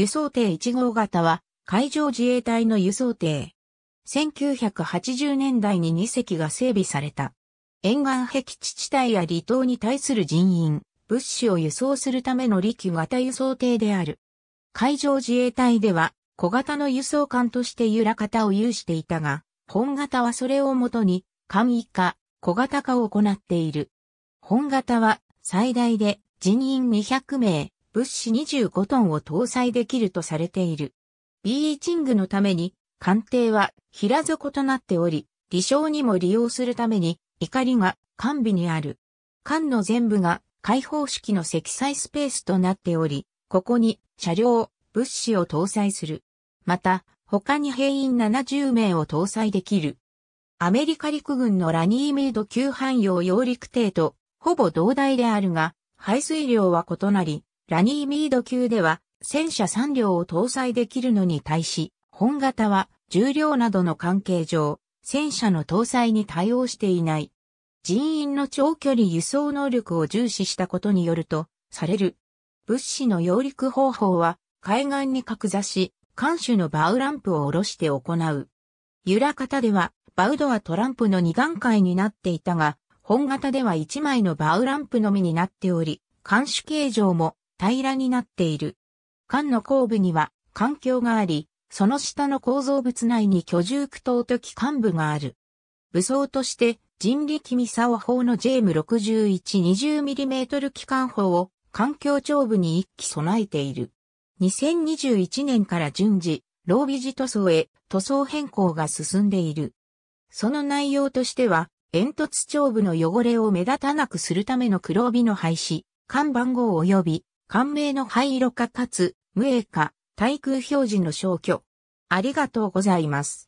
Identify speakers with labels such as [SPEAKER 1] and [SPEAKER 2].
[SPEAKER 1] 輸送艇1号型は海上自衛隊の輸送艇。1980年代に2隻が整備された。沿岸壁地地帯や離島に対する人員、物資を輸送するための利型輸送艇である。海上自衛隊では小型の輸送艦として由良型を有していたが、本型はそれをもとに簡易化、小型化を行っている。本型は最大で人員200名、物資25トンを搭載できるとされている。ビーチングのために、艦艇は平底となっており、離想にも利用するために、怒りが完備にある。艦の全部が開放式の積載スペースとなっており、ここに車両、物資を搭載する。また、他に兵員70名を搭載できる。アメリカ陸軍のラニーメイド級汎用揚陸艇とほぼ同大であるが、排水量は異なり、ラニーミード級では戦車3両を搭載できるのに対し、本型は重量などの関係上、戦車の搭載に対応していない。人員の長距離輸送能力を重視したことによると、される。物資の揚陸方法は、海岸に格座し、艦首のバウランプを下ろして行う。揺ら方では、バウドはトランプの2段階になっていたが、本型では1枚のバウランプのみになっており、艦首形状も平らになっている。艦の後部には環境があり、その下の構造物内に居住区等的幹部がある。武装として人力ミサオ砲の JM6120mm 機関砲を環境長部に一機備えている。2021年から順次、ロービジ塗装へ塗装変更が進んでいる。その内容としては、煙突長部の汚れを目立たなくするための黒帯の廃止、看板号及び感銘の灰色かかつ、無栄か、対空表示の消去。ありがとうございます。